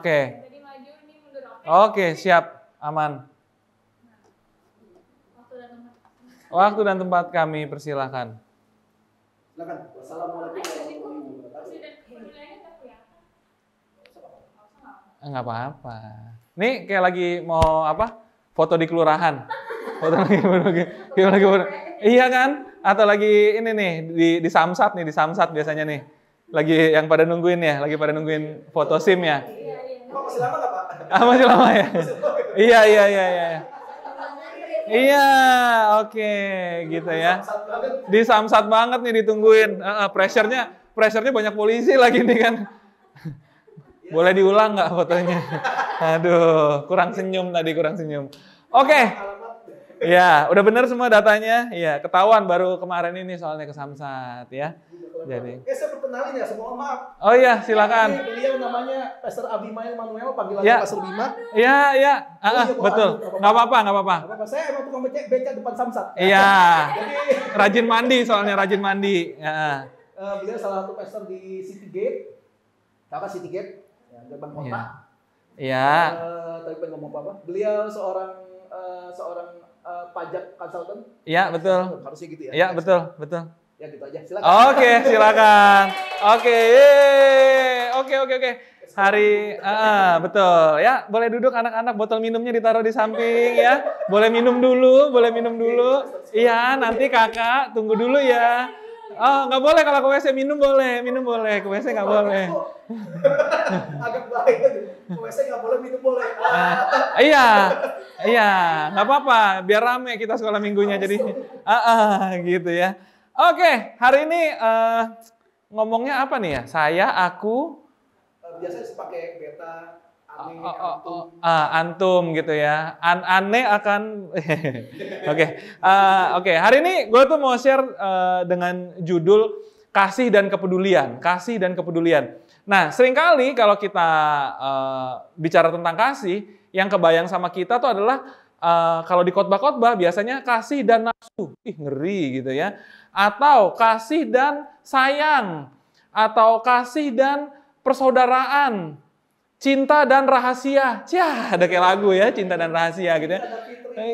Oke. Oke, siap. Aman. Waktu dan tempat kami persilahkan. Silakan. Ya? Enggak eh, apa-apa. Nih kayak lagi mau apa? Foto di kelurahan. Foto lagi, lagi, lagi, lagi, Iya kan? Atau lagi ini nih di di Samsat nih, di Samsat biasanya nih. Lagi yang pada nungguin ya, lagi pada nungguin foto SIM ya. Iya, iya. Pak, masih lama nggak Pak? Ah, masih lama ya? iya, iya, iya, iya. Iya, oke, gitu ya. Di samsat banget nih ditungguin. Uh, pressure-nya, pressure-nya banyak polisi lagi nih kan. Iya. Boleh diulang nggak fotonya? Aduh, kurang senyum tadi, kurang senyum. Oke. Okay. Ya, udah bener semua datanya. Iya, ketahuan baru kemarin ini soalnya ke Samsat ya. Jadi. Iya, iya, eh, saya perkenalin ya, semua maaf. Oh iya, silakan. Ini beliau namanya Pastor Abimael Manuel, panggilan ya. Iya. Pastor Bima. Iya, iya. Oh, iya ah, ah, betul. Enggak apa-apa, enggak apa-apa. Saya emang tukang becak, becak depan samsat. Iya. Jadi rajin mandi soalnya rajin mandi. Ya. Uh, beliau salah satu pastor di City Gate. Apa City Gate? Ya, gerbang kota. Iya. Iya. Uh, tapi pengen ngomong apa-apa. Beliau seorang uh, seorang uh, pajak konsultan. Iya, betul. Harusnya gitu ya. Iya, betul, betul ya gitu aja silakan oke okay, silakan oke oke oke oke hari uh, betul ya boleh duduk anak-anak botol minumnya ditaruh di samping ya boleh minum dulu boleh minum dulu iya nanti kakak tunggu dulu ya Oh, nggak boleh kalau ke WC minum boleh, minum boleh, ke WC nggak boleh. Agak baik ke WC nggak boleh minum boleh. Ah, iya, iya, nggak apa-apa, biar rame kita sekolah minggunya jadi, ah, ah gitu ya. Oke, hari ini uh, ngomongnya apa nih ya? Saya, aku. Eh, biasanya pakai beta. Oh, aneh, oh, oh, oh, antum. Uh, antum gitu ya. An aneh akan. Oke, okay. uh, eh, oke. Okay. Hari ini gue tuh mau share uh, dengan judul kasih dan kepedulian, kasih dan kepedulian. Nah, seringkali kalau kita uh, bicara tentang kasih, yang kebayang sama kita tuh adalah uh, kalau di kotbah-kotbah biasanya kasih dan nafsu. Ih, ngeri gitu ya atau kasih dan sayang, atau kasih dan persaudaraan, cinta dan rahasia. Cih, ada kayak lagu ya, cinta dan rahasia gitu ya.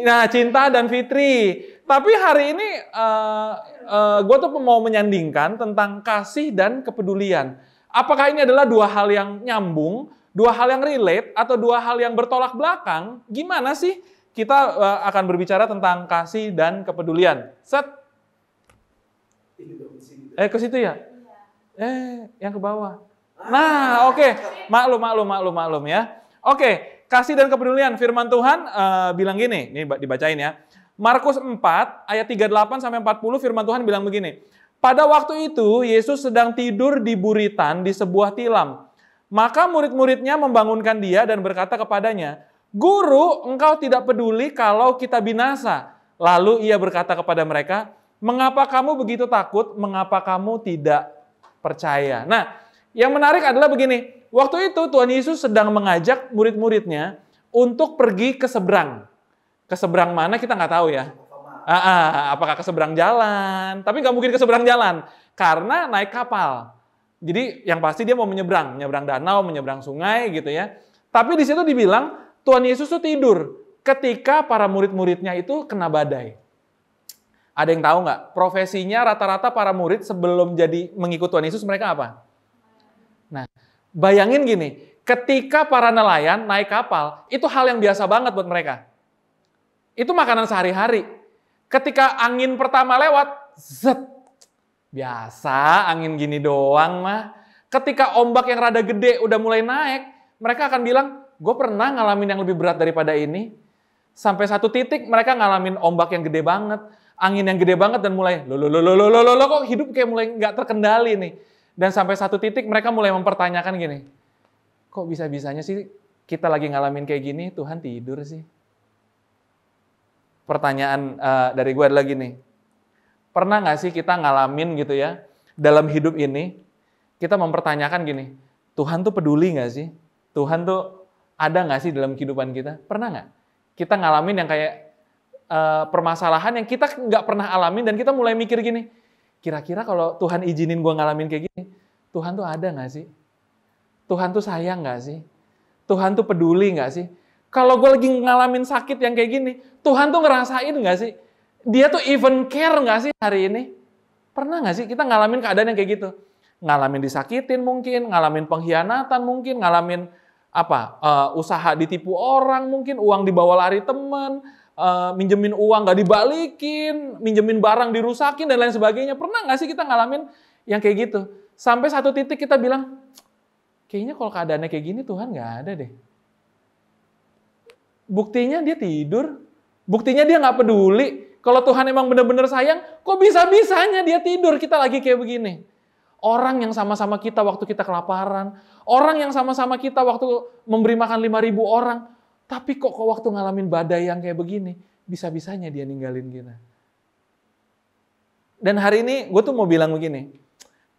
Nah, cinta dan Fitri. Tapi hari ini uh, eh, uh, eh, gue tuh mau menyandingkan tentang kasih dan kepedulian. Apakah ini adalah dua hal yang nyambung, dua hal yang relate, atau dua hal yang bertolak belakang? Gimana sih kita eh, akan berbicara tentang kasih dan kepedulian? Set. Eh ke situ ya? Iya. Eh, yang ke bawah. Nah, oke. Okay. Maklum, maklum, maklum, maklum ya. Oke, okay. kasih dan kepedulian firman Tuhan uh, bilang gini, ini dibacain ya. Markus 4 ayat 38 sampai 40 firman Tuhan bilang begini. Pada waktu itu Yesus sedang tidur di buritan di sebuah tilam. Maka murid-muridnya membangunkan dia dan berkata kepadanya, "Guru, engkau tidak peduli kalau kita binasa." Lalu ia berkata kepada mereka, Mengapa kamu begitu takut? Mengapa kamu tidak percaya? Nah, yang menarik adalah begini. Waktu itu Tuhan Yesus sedang mengajak murid-muridnya untuk pergi ke seberang. Ke seberang mana kita nggak tahu ya. Ah, ah, apakah ke seberang jalan? Tapi nggak mungkin ke seberang jalan karena naik kapal. Jadi yang pasti dia mau menyeberang, menyeberang danau, menyeberang sungai gitu ya. Tapi di situ dibilang Tuhan Yesus itu tidur ketika para murid-muridnya itu kena badai. Ada yang tahu nggak? Profesinya rata-rata para murid sebelum jadi mengikut Tuhan Yesus mereka apa? Nah, bayangin gini, ketika para nelayan naik kapal, itu hal yang biasa banget buat mereka. Itu makanan sehari-hari. Ketika angin pertama lewat, zet. Biasa, angin gini doang mah. Ketika ombak yang rada gede udah mulai naik, mereka akan bilang, gue pernah ngalamin yang lebih berat daripada ini. Sampai satu titik mereka ngalamin ombak yang gede banget angin yang gede banget dan mulai lo lo lo lo lo lo lo kok hidup kayak mulai nggak terkendali nih. Dan sampai satu titik mereka mulai mempertanyakan gini, kok bisa-bisanya sih kita lagi ngalamin kayak gini Tuhan tidur sih. Pertanyaan uh, dari gue adalah gini, pernah nggak sih kita ngalamin gitu ya dalam hidup ini kita mempertanyakan gini, Tuhan tuh peduli nggak sih? Tuhan tuh ada nggak sih dalam kehidupan kita? Pernah nggak? Kita ngalamin yang kayak Eh, permasalahan yang kita nggak pernah alamin dan kita mulai mikir gini, kira-kira kalau Tuhan izinin gue ngalamin kayak gini, Tuhan tuh ada nggak sih? Tuhan tuh sayang nggak sih? Tuhan tuh peduli nggak sih? Kalau gue lagi ngalamin sakit yang kayak gini, Tuhan tuh ngerasain nggak sih? Dia tuh even care nggak sih hari ini? Pernah nggak sih kita ngalamin keadaan yang kayak gitu? Ngalamin disakitin mungkin, ngalamin pengkhianatan mungkin, ngalamin apa uh, usaha ditipu orang mungkin, uang dibawa lari temen, uh, minjemin uang nggak dibalikin, minjemin barang dirusakin dan lain sebagainya. Pernah nggak sih kita ngalamin yang kayak gitu? Sampai satu titik kita bilang, kayaknya kalau keadaannya kayak gini Tuhan nggak ada deh. Buktinya dia tidur, buktinya dia nggak peduli. Kalau Tuhan emang bener-bener sayang, kok bisa-bisanya dia tidur kita lagi kayak begini? Orang yang sama-sama kita waktu kita kelaparan, orang yang sama-sama kita waktu memberi makan 5.000 orang, tapi kok, kok waktu ngalamin badai yang kayak begini, bisa-bisanya dia ninggalin kita. Dan hari ini gue tuh mau bilang begini,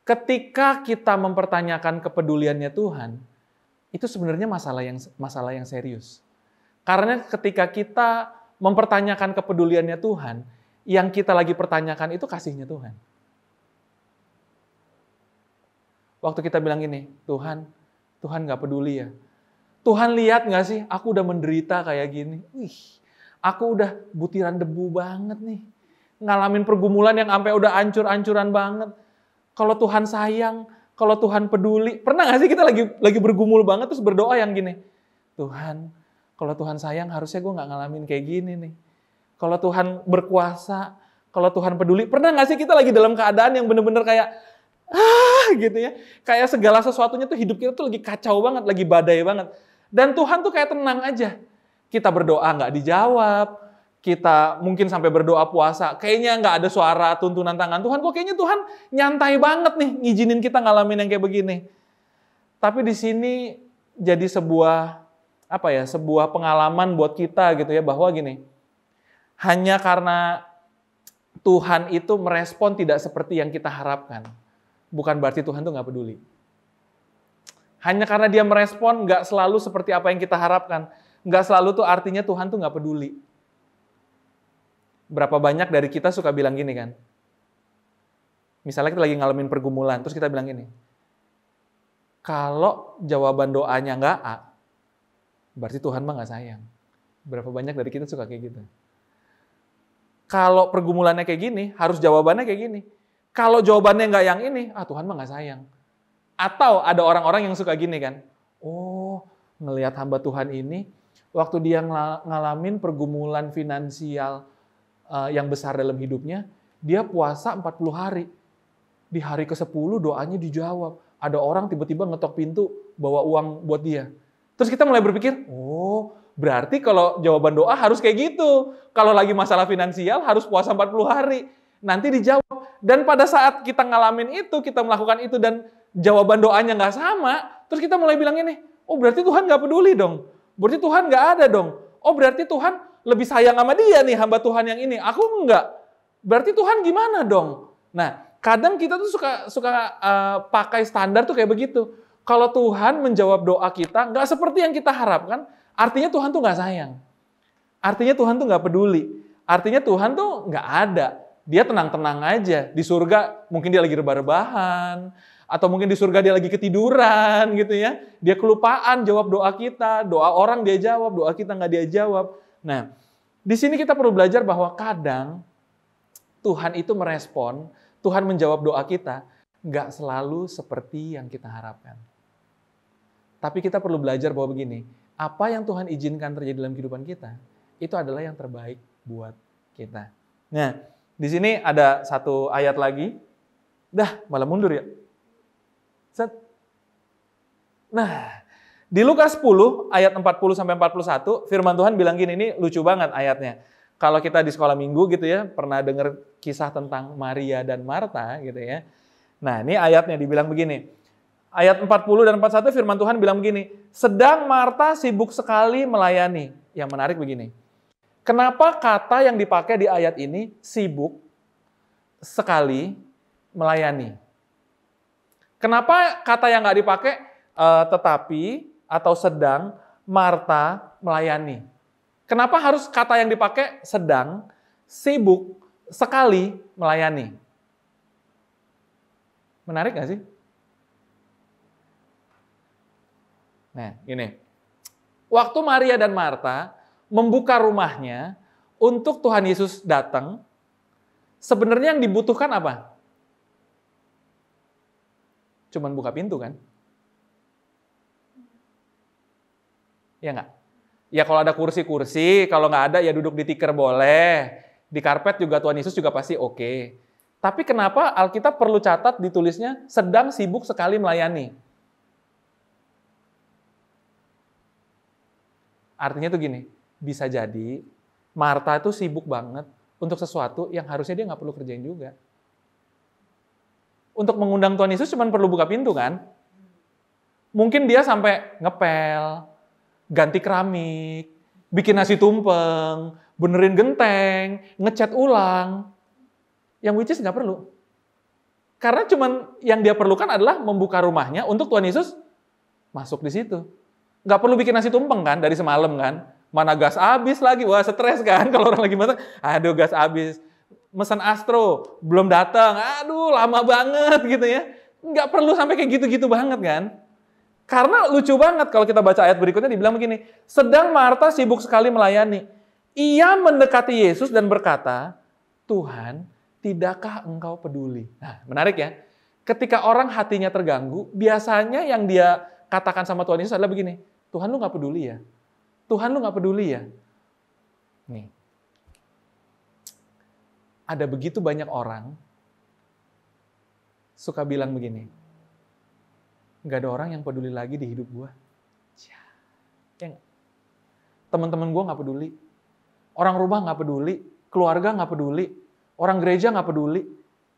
ketika kita mempertanyakan kepeduliannya Tuhan, itu sebenarnya masalah yang masalah yang serius. Karena ketika kita mempertanyakan kepeduliannya Tuhan, yang kita lagi pertanyakan itu kasihnya Tuhan. Waktu kita bilang ini, Tuhan, Tuhan gak peduli ya Tuhan lihat gak sih, aku udah menderita kayak gini. Wih, aku udah butiran debu banget nih. Ngalamin pergumulan yang sampai udah ancur-ancuran banget. Kalau Tuhan sayang, kalau Tuhan peduli. Pernah gak sih kita lagi lagi bergumul banget terus berdoa yang gini. Tuhan, kalau Tuhan sayang harusnya gue gak ngalamin kayak gini nih. Kalau Tuhan berkuasa, kalau Tuhan peduli. Pernah gak sih kita lagi dalam keadaan yang bener-bener kayak ah gitu ya. Kayak segala sesuatunya tuh hidup kita tuh lagi kacau banget, lagi badai banget. Dan Tuhan tuh kayak tenang aja. Kita berdoa nggak dijawab, kita mungkin sampai berdoa puasa, kayaknya nggak ada suara tuntunan tangan Tuhan. Kok kayaknya Tuhan nyantai banget nih ngizinin kita ngalamin yang kayak begini. Tapi di sini jadi sebuah apa ya, sebuah pengalaman buat kita gitu ya bahwa gini. Hanya karena Tuhan itu merespon tidak seperti yang kita harapkan. Bukan berarti Tuhan tuh nggak peduli. Hanya karena dia merespon nggak selalu seperti apa yang kita harapkan. Nggak selalu tuh artinya Tuhan tuh nggak peduli. Berapa banyak dari kita suka bilang gini kan? Misalnya kita lagi ngalamin pergumulan, terus kita bilang gini, kalau jawaban doanya nggak A, berarti Tuhan mah nggak sayang. Berapa banyak dari kita suka kayak gitu. Kalau pergumulannya kayak gini, harus jawabannya kayak gini. Kalau jawabannya nggak yang ini, ah Tuhan mah nggak sayang. Atau ada orang-orang yang suka gini kan, oh ngelihat hamba Tuhan ini, waktu dia ngalamin pergumulan finansial uh, yang besar dalam hidupnya, dia puasa 40 hari. Di hari ke-10 doanya dijawab. Ada orang tiba-tiba ngetok pintu bawa uang buat dia. Terus kita mulai berpikir, oh berarti kalau jawaban doa harus kayak gitu. Kalau lagi masalah finansial harus puasa 40 hari. Nanti dijawab. Dan pada saat kita ngalamin itu, kita melakukan itu, dan jawaban doanya nggak sama, terus kita mulai bilang ini, oh berarti Tuhan nggak peduli dong. Berarti Tuhan nggak ada dong. Oh berarti Tuhan lebih sayang sama dia nih hamba Tuhan yang ini. Aku nggak, Berarti Tuhan gimana dong? Nah, kadang kita tuh suka suka uh, pakai standar tuh kayak begitu. Kalau Tuhan menjawab doa kita nggak seperti yang kita harapkan, artinya Tuhan tuh nggak sayang. Artinya Tuhan tuh nggak peduli. Artinya Tuhan tuh nggak ada. Dia tenang-tenang aja. Di surga mungkin dia lagi rebah-rebahan atau mungkin di surga dia lagi ketiduran gitu ya. Dia kelupaan jawab doa kita, doa orang dia jawab, doa kita nggak dia jawab. Nah, di sini kita perlu belajar bahwa kadang Tuhan itu merespon, Tuhan menjawab doa kita, nggak selalu seperti yang kita harapkan. Tapi kita perlu belajar bahwa begini, apa yang Tuhan izinkan terjadi dalam kehidupan kita, itu adalah yang terbaik buat kita. Nah, di sini ada satu ayat lagi. Dah, malah mundur ya. Set. Nah, di Lukas 10 ayat 40 sampai 41 firman Tuhan bilang gini, ini lucu banget ayatnya. Kalau kita di sekolah minggu gitu ya, pernah dengar kisah tentang Maria dan Marta gitu ya. Nah, ini ayatnya dibilang begini. Ayat 40 dan 41 firman Tuhan bilang begini, sedang Marta sibuk sekali melayani. Yang menarik begini. Kenapa kata yang dipakai di ayat ini sibuk sekali melayani? Kenapa kata yang nggak dipakai? E, tetapi atau sedang Marta melayani. Kenapa harus kata yang dipakai sedang, sibuk, sekali melayani? Menarik nggak sih? Nah, ini. Waktu Maria dan Marta membuka rumahnya untuk Tuhan Yesus datang, sebenarnya yang dibutuhkan apa? Cuman buka pintu kan? Ya nggak? Ya kalau ada kursi-kursi, kalau nggak ada ya duduk di tikar boleh. Di karpet juga Tuhan Yesus juga pasti oke. Okay. Tapi kenapa Alkitab perlu catat ditulisnya sedang sibuk sekali melayani? Artinya tuh gini, bisa jadi Marta itu sibuk banget untuk sesuatu yang harusnya dia nggak perlu kerjain juga untuk mengundang Tuhan Yesus cuma perlu buka pintu kan? Mungkin dia sampai ngepel, ganti keramik, bikin nasi tumpeng, benerin genteng, ngecat ulang. Yang which is nggak perlu. Karena cuma yang dia perlukan adalah membuka rumahnya untuk Tuhan Yesus masuk di situ. Nggak perlu bikin nasi tumpeng kan dari semalam kan? Mana gas habis lagi, wah stres kan kalau orang lagi masak. Aduh gas habis, mesen Astro belum datang, aduh lama banget gitu ya. Nggak perlu sampai kayak gitu-gitu banget kan? Karena lucu banget kalau kita baca ayat berikutnya dibilang begini, sedang Martha sibuk sekali melayani. Ia mendekati Yesus dan berkata, Tuhan, tidakkah engkau peduli? Nah, menarik ya. Ketika orang hatinya terganggu, biasanya yang dia katakan sama Tuhan Yesus adalah begini, Tuhan lu nggak peduli ya? Tuhan lu nggak peduli ya? Nih, ada begitu banyak orang suka bilang begini, nggak ada orang yang peduli lagi di hidup gue. Yang Teman-teman gue nggak peduli. Orang rumah nggak peduli. Keluarga nggak peduli. Orang gereja nggak peduli.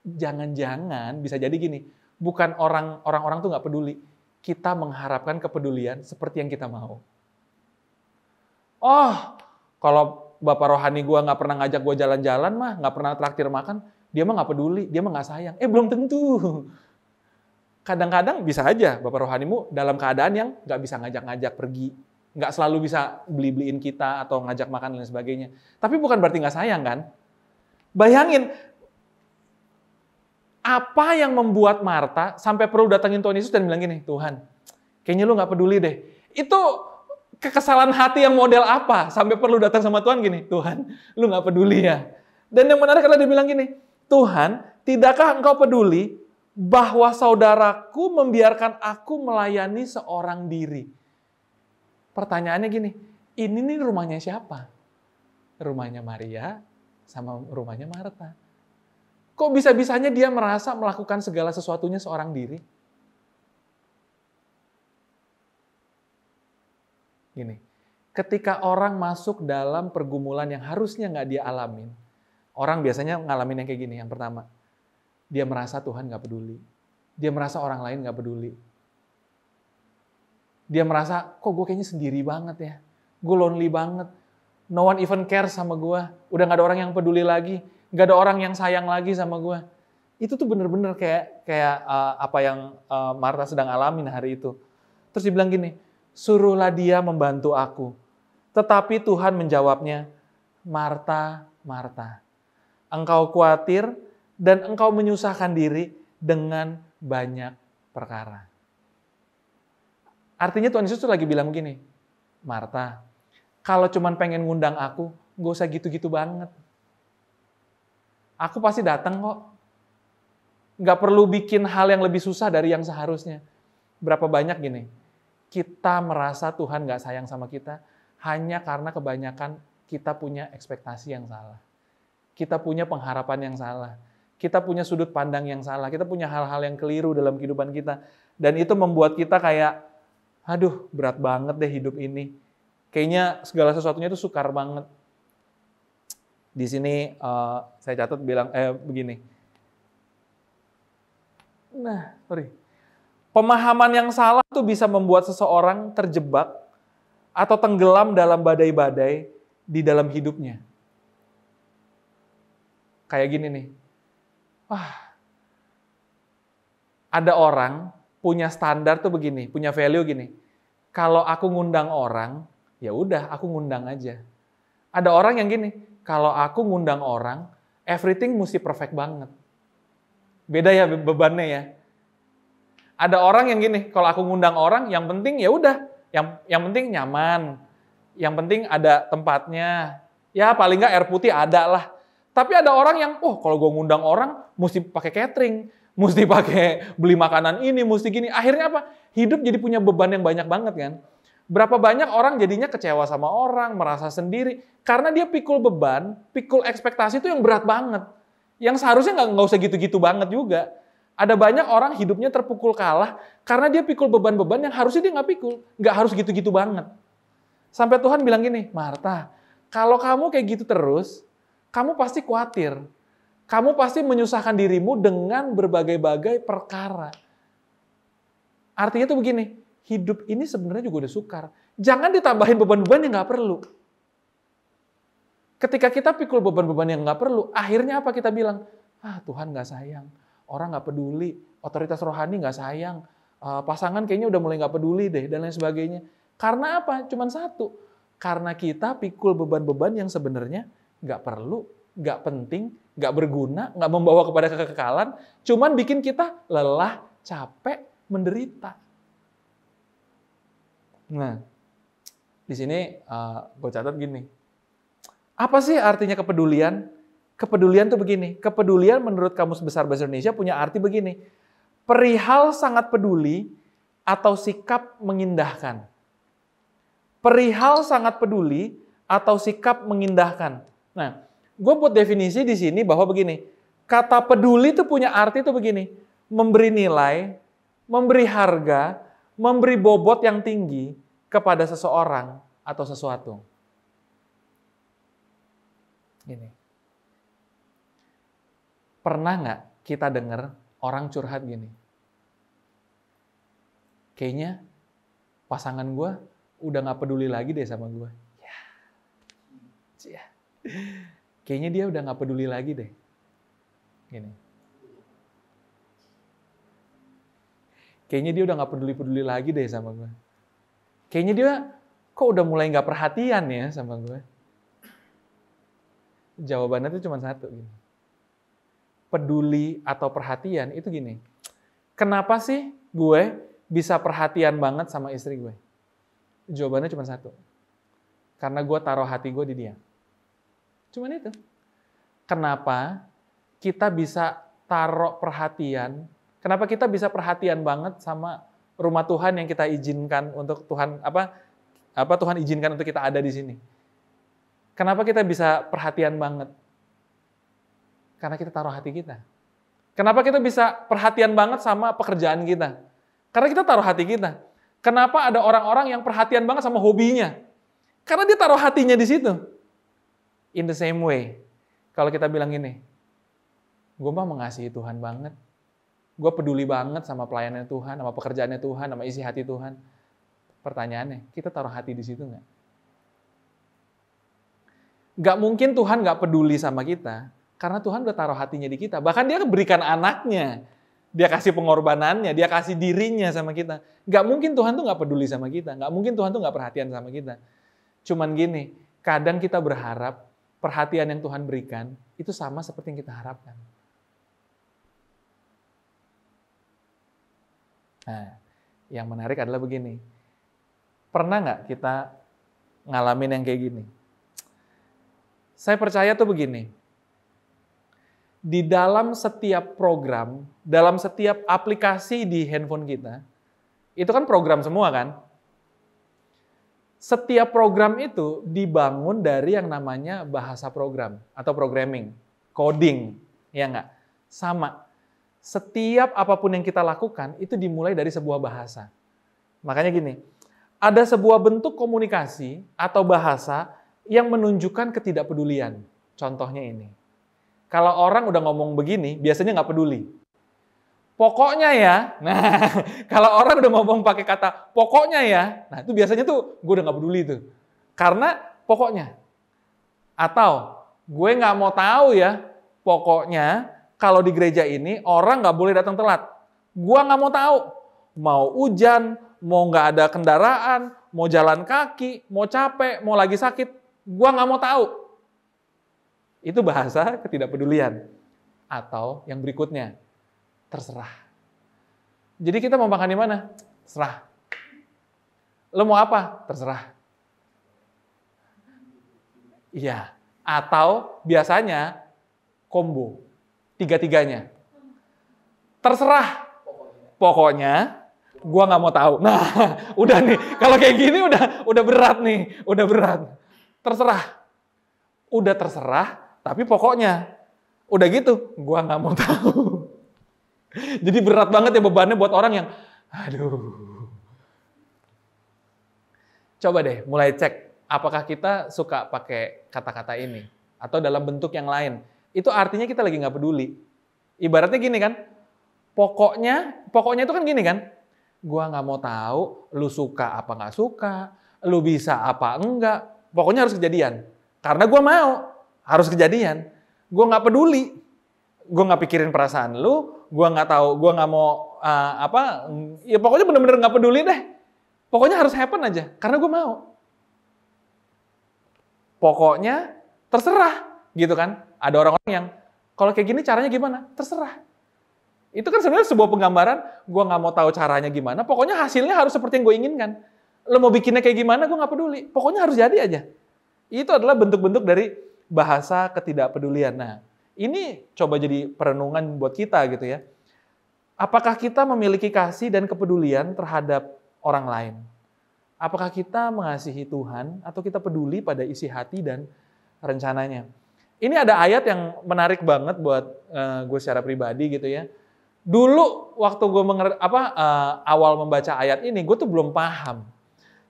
Jangan-jangan bisa jadi gini, bukan orang orang-orang tuh nggak peduli. Kita mengharapkan kepedulian seperti yang kita mau. Oh, kalau bapak rohani gue nggak pernah ngajak gue jalan-jalan mah, nggak pernah traktir makan, dia mah nggak peduli, dia mah nggak sayang. Eh belum tentu. Kadang-kadang bisa aja bapak rohanimu dalam keadaan yang nggak bisa ngajak-ngajak pergi, nggak selalu bisa beli-beliin kita atau ngajak makan dan sebagainya. Tapi bukan berarti nggak sayang kan? Bayangin apa yang membuat Marta sampai perlu datangin Tuhan Yesus dan bilang gini, Tuhan, kayaknya lu nggak peduli deh. Itu kekesalan hati yang model apa sampai perlu datang sama Tuhan gini, Tuhan, lu nggak peduli ya. Dan yang menarik adalah dibilang gini, Tuhan, tidakkah engkau peduli bahwa saudaraku membiarkan aku melayani seorang diri? Pertanyaannya gini, ini nih rumahnya siapa? Rumahnya Maria sama rumahnya Martha Kok bisa-bisanya dia merasa melakukan segala sesuatunya seorang diri? Gini, ketika orang masuk dalam pergumulan yang harusnya nggak dia alamin, orang biasanya ngalamin yang kayak gini. Yang pertama, dia merasa Tuhan nggak peduli. Dia merasa orang lain nggak peduli. Dia merasa, kok gue kayaknya sendiri banget ya. Gue lonely banget. No one even care sama gue. Udah nggak ada orang yang peduli lagi. Nggak ada orang yang sayang lagi sama gue. Itu tuh bener-bener kayak kayak uh, apa yang uh, Martha sedang alamin hari itu. Terus dibilang gini, suruhlah dia membantu aku. Tetapi Tuhan menjawabnya, Marta, Marta, engkau khawatir dan engkau menyusahkan diri dengan banyak perkara. Artinya Tuhan Yesus tuh lagi bilang begini, Marta, kalau cuman pengen ngundang aku, gak usah gitu-gitu banget. Aku pasti datang kok. Gak perlu bikin hal yang lebih susah dari yang seharusnya. Berapa banyak gini, kita merasa Tuhan nggak sayang sama kita hanya karena kebanyakan kita punya ekspektasi yang salah. Kita punya pengharapan yang salah. Kita punya sudut pandang yang salah. Kita punya hal-hal yang keliru dalam kehidupan kita. Dan itu membuat kita kayak, aduh berat banget deh hidup ini. Kayaknya segala sesuatunya itu sukar banget. Di sini uh, saya catat bilang, eh begini. Nah, sorry. Pemahaman yang salah itu bisa membuat seseorang terjebak atau tenggelam dalam badai-badai di dalam hidupnya. Kayak gini nih. Wah. Ada orang punya standar tuh begini, punya value gini. Kalau aku ngundang orang, ya udah aku ngundang aja. Ada orang yang gini, kalau aku ngundang orang, everything mesti perfect banget. Beda ya bebannya ya. Ada orang yang gini, kalau aku ngundang orang, yang penting ya udah, yang yang penting nyaman, yang penting ada tempatnya. Ya paling nggak air putih ada lah. Tapi ada orang yang, oh kalau gue ngundang orang, mesti pakai catering, mesti pakai beli makanan ini, mesti gini. Akhirnya apa? Hidup jadi punya beban yang banyak banget kan. Berapa banyak orang jadinya kecewa sama orang, merasa sendiri. Karena dia pikul beban, pikul ekspektasi itu yang berat banget. Yang seharusnya nggak usah gitu-gitu banget juga. Ada banyak orang hidupnya terpukul kalah karena dia pikul beban-beban yang harusnya dia nggak pikul. Nggak harus gitu-gitu banget. Sampai Tuhan bilang gini, Marta, kalau kamu kayak gitu terus, kamu pasti khawatir. Kamu pasti menyusahkan dirimu dengan berbagai-bagai perkara. Artinya tuh begini, hidup ini sebenarnya juga udah sukar. Jangan ditambahin beban-beban yang nggak perlu. Ketika kita pikul beban-beban yang nggak perlu, akhirnya apa kita bilang? Ah Tuhan nggak sayang orang nggak peduli, otoritas rohani nggak sayang, eh, pasangan kayaknya udah mulai nggak peduli deh dan lain sebagainya. Karena apa? Cuman satu, karena kita pikul beban-beban yang sebenarnya nggak perlu, nggak penting, nggak berguna, nggak membawa kepada kekekalan, cuman bikin kita lelah, capek, menderita. Nah, di sini uh, eh, gue catat gini, apa sih artinya kepedulian? Kepedulian tuh begini. Kepedulian menurut Kamus Besar Bahasa Indonesia punya arti begini. Perihal sangat peduli atau sikap mengindahkan. Perihal sangat peduli atau sikap mengindahkan. Nah, gue buat definisi di sini bahwa begini. Kata peduli itu punya arti itu begini. Memberi nilai, memberi harga, memberi bobot yang tinggi kepada seseorang atau sesuatu. Gini. Pernah nggak kita dengar orang curhat gini? Kayaknya pasangan gue udah nggak peduli lagi deh sama gue. Ya. Ya. Kayaknya dia udah nggak peduli lagi deh. Gini. Kayaknya dia udah nggak peduli-peduli lagi deh sama gue. Kayaknya dia kok udah mulai nggak perhatian ya sama gue. Jawabannya tuh cuma satu. Gini peduli atau perhatian itu gini. Kenapa sih gue bisa perhatian banget sama istri gue? Jawabannya cuma satu. Karena gue taruh hati gue di dia. Cuman itu. Kenapa kita bisa taruh perhatian, kenapa kita bisa perhatian banget sama rumah Tuhan yang kita izinkan untuk Tuhan apa apa Tuhan izinkan untuk kita ada di sini. Kenapa kita bisa perhatian banget? Karena kita taruh hati kita. Kenapa kita bisa perhatian banget sama pekerjaan kita? Karena kita taruh hati kita. Kenapa ada orang-orang yang perhatian banget sama hobinya? Karena dia taruh hatinya di situ. In the same way, kalau kita bilang gini, gue mah mengasihi Tuhan banget. Gue peduli banget sama pelayanan Tuhan, sama pekerjaannya Tuhan, sama isi hati Tuhan. Pertanyaannya, kita taruh hati di situ nggak? Gak mungkin Tuhan gak peduli sama kita karena Tuhan udah taruh hatinya di kita. Bahkan dia berikan anaknya. Dia kasih pengorbanannya, dia kasih dirinya sama kita. Gak mungkin Tuhan tuh gak peduli sama kita. Gak mungkin Tuhan tuh gak perhatian sama kita. Cuman gini, kadang kita berharap perhatian yang Tuhan berikan itu sama seperti yang kita harapkan. Nah, yang menarik adalah begini. Pernah nggak kita ngalamin yang kayak gini? Saya percaya tuh begini, di dalam setiap program, dalam setiap aplikasi di handphone kita, itu kan program semua kan? Setiap program itu dibangun dari yang namanya bahasa program atau programming, coding, ya nggak? Sama. Setiap apapun yang kita lakukan itu dimulai dari sebuah bahasa. Makanya gini, ada sebuah bentuk komunikasi atau bahasa yang menunjukkan ketidakpedulian. Contohnya ini kalau orang udah ngomong begini, biasanya nggak peduli. Pokoknya ya, nah kalau orang udah ngomong pakai kata pokoknya ya, nah itu biasanya tuh gue udah nggak peduli tuh. Karena pokoknya. Atau gue nggak mau tahu ya, pokoknya kalau di gereja ini orang nggak boleh datang telat. Gue nggak mau tahu. Mau hujan, mau nggak ada kendaraan, mau jalan kaki, mau capek, mau lagi sakit, gue nggak mau tahu. Itu bahasa ketidakpedulian. Atau yang berikutnya, terserah. Jadi kita mau makan di mana? Terserah. Lo mau apa? Terserah. Iya. Atau biasanya combo. Tiga-tiganya. Terserah. Pokoknya, gua nggak mau tahu. Nah, udah nih. Kalau kayak gini udah udah berat nih. Udah berat. Terserah. Udah terserah, tapi pokoknya udah gitu, gua nggak mau tahu. Jadi berat banget ya bebannya buat orang yang, aduh. Coba deh, mulai cek apakah kita suka pakai kata-kata ini atau dalam bentuk yang lain. Itu artinya kita lagi nggak peduli. Ibaratnya gini kan, pokoknya, pokoknya itu kan gini kan, gua nggak mau tahu lu suka apa nggak suka, lu bisa apa enggak, pokoknya harus kejadian. Karena gue mau, harus kejadian. Gue nggak peduli. Gue nggak pikirin perasaan lu. Gue nggak tahu. Gue nggak mau uh, apa. Ya pokoknya bener-bener nggak -bener peduli deh. Pokoknya harus happen aja. Karena gue mau. Pokoknya terserah gitu kan. Ada orang-orang yang kalau kayak gini caranya gimana? Terserah. Itu kan sebenarnya sebuah penggambaran. Gue nggak mau tahu caranya gimana. Pokoknya hasilnya harus seperti yang gue inginkan. Lo mau bikinnya kayak gimana? Gue nggak peduli. Pokoknya harus jadi aja. Itu adalah bentuk-bentuk dari bahasa ketidakpedulian. Nah, ini coba jadi perenungan buat kita gitu ya. Apakah kita memiliki kasih dan kepedulian terhadap orang lain? Apakah kita mengasihi Tuhan atau kita peduli pada isi hati dan rencananya? Ini ada ayat yang menarik banget buat uh, gue secara pribadi gitu ya. Dulu waktu gue menger apa uh, awal membaca ayat ini, gue tuh belum paham.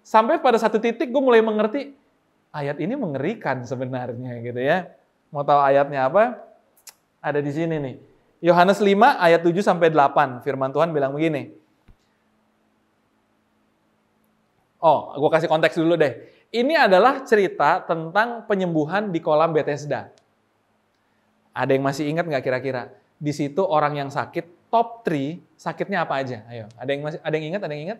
Sampai pada satu titik gue mulai mengerti, Ayat ini mengerikan sebenarnya gitu ya. Mau tahu ayatnya apa? Ada di sini nih. Yohanes 5 ayat 7 sampai 8 firman Tuhan bilang begini. Oh, gue kasih konteks dulu deh. Ini adalah cerita tentang penyembuhan di kolam Bethesda. Ada yang masih ingat nggak kira-kira? Di situ orang yang sakit, top 3 sakitnya apa aja? Ayo, ada yang masih ada yang ingat? Ada yang ingat?